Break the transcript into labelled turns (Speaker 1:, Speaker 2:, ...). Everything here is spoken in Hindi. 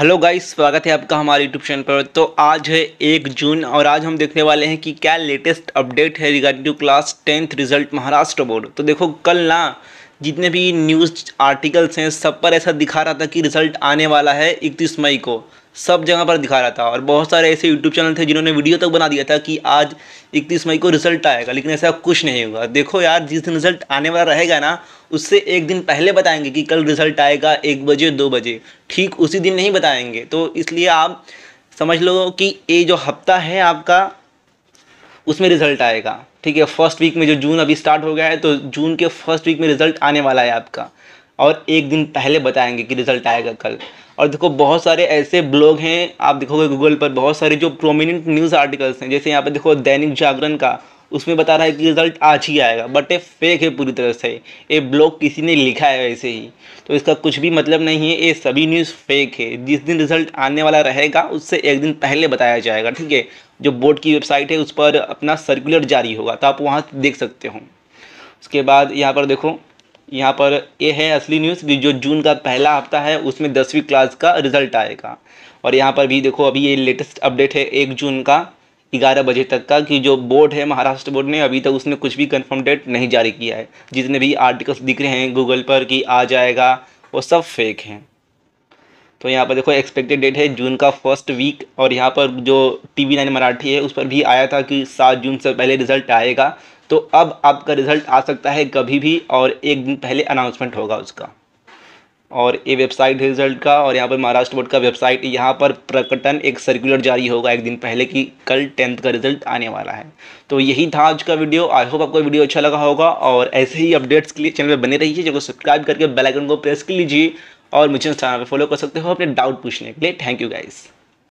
Speaker 1: हेलो गाइस स्वागत है आपका हमारे यूट्यूब चैनल पर तो आज है एक जून और आज हम देखने वाले हैं कि क्या लेटेस्ट अपडेट है regarding to class tenth result Maharashtra board तो देखो कल ना जितने भी न्यूज़ आर्टिकल्स हैं सब पर ऐसा दिखा रहा था कि रिज़ल्ट आने वाला है इकतीस मई को सब जगह पर दिखा रहा था और बहुत सारे ऐसे यूट्यूब चैनल थे जिन्होंने वीडियो तक बना दिया था कि आज इकतीस मई को रिज़ल्ट आएगा लेकिन ऐसा कुछ नहीं हुआ देखो यार जिस दिन रिज़ल्ट आने वाला रहेगा ना उससे एक दिन पहले बताएंगे कि कल रिज़ल्ट आएगा एक बजे दो बजे ठीक उसी दिन नहीं बताएंगे तो इसलिए आप समझ लो कि ये जो हफ्ता है आपका उसमें रिज़ल्ट आएगा ठीक है फर्स्ट वीक में जो जून अभी स्टार्ट हो गया है तो जून के फर्स्ट वीक में रिजल्ट आने वाला है आपका और एक दिन पहले बताएंगे कि रिजल्ट आएगा कल और देखो बहुत सारे ऐसे ब्लॉग हैं आप देखोगे गूगल पर बहुत सारे जो प्रोमिनेंट न्यूज़ आर्टिकल्स हैं जैसे यहाँ पर देखो दैनिक जागरण का उसमें बता रहा है कि रिज़ल्ट आज ही आएगा बट ये फेक है पूरी तरह से ये ब्लॉग किसी ने लिखा है वैसे ही तो इसका कुछ भी मतलब नहीं है ये सभी न्यूज़ फेक है जिस दिन रिज़ल्ट आने वाला रहेगा उससे एक दिन पहले बताया जाएगा ठीक है जो बोर्ड की वेबसाइट है उस पर अपना सर्कुलर जारी होगा तो आप वहाँ देख सकते हो उसके बाद यहाँ पर देखो यहाँ पर ये है असली न्यूज़ कि जो जून का पहला हफ्ता है उसमें दसवीं क्लास का रिज़ल्ट आएगा और यहाँ पर भी देखो अभी ये लेटेस्ट अपडेट है एक जून का ग्यारह बजे तक का कि जो बोर्ड है महाराष्ट्र बोर्ड ने अभी तक उसने कुछ भी कन्फर्म डेट नहीं जारी किया है जितने भी आर्टिकल्स दिख रहे हैं गूगल पर कि आ जाएगा वो सब फेक हैं तो यहाँ पर देखो एक्सपेक्टेड डेट है जून का फर्स्ट वीक और यहाँ पर जो टी वी नाइन मराठी है उस पर भी आया था कि सात जून से पहले रिजल्ट आएगा तो अब आपका रिजल्ट आ सकता है कभी भी और एक दिन पहले अनाउंसमेंट होगा उसका और ये वेबसाइट है रिजल्ट का और यहाँ पर महाराष्ट्र बोर्ड का वेबसाइट यहाँ पर प्रकटन एक सर्कुलर जारी होगा एक दिन पहले कि कल टेंथ का रिजल्ट आने वाला है तो यही था आज का वीडियो आई होप आपको वीडियो अच्छा लगा होगा और ऐसे ही अपडेट्स के लिए चैनल पर बने रहिए जो सब्सक्राइब करके बेलाइकन को प्रेस कर लीजिए और मुझे इंस्टाग्राम पर फॉलो कर सकते हो अपने डाउट पूछने के लिए थैंक यू गाइज़